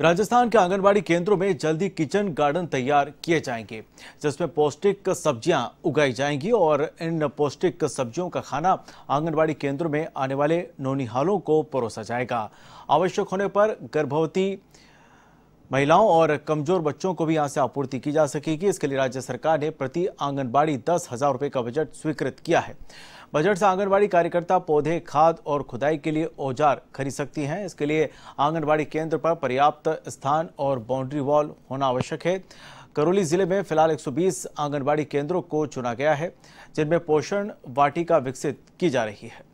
राजस्थान के आंगनबाड़ी केंद्रों में जल्दी किचन गार्डन तैयार किए जाएंगे जिसमें पौष्टिक सब्जियां उगाई जाएंगी और इन पौष्टिक सब्जियों का खाना आंगनबाड़ी केंद्रों में आने वाले नौनिहालों को परोसा जाएगा आवश्यक होने पर गर्भवती महिलाओं और कमजोर बच्चों को भी यहाँ से आपूर्ति की जा सकेगी इसके लिए राज्य सरकार ने प्रति आंगनबाड़ी दस हजार रुपये का बजट स्वीकृत किया है बजट से आंगनबाड़ी कार्यकर्ता पौधे खाद और खुदाई के लिए औजार खरीद सकती हैं इसके लिए आंगनबाड़ी केंद्र पर पर्याप्त स्थान और बाउंड्री वॉल होना आवश्यक है करौली जिले में फिलहाल 120 आंगनबाड़ी केंद्रों को चुना गया है जिनमें पोषण वाटिका विकसित की जा रही है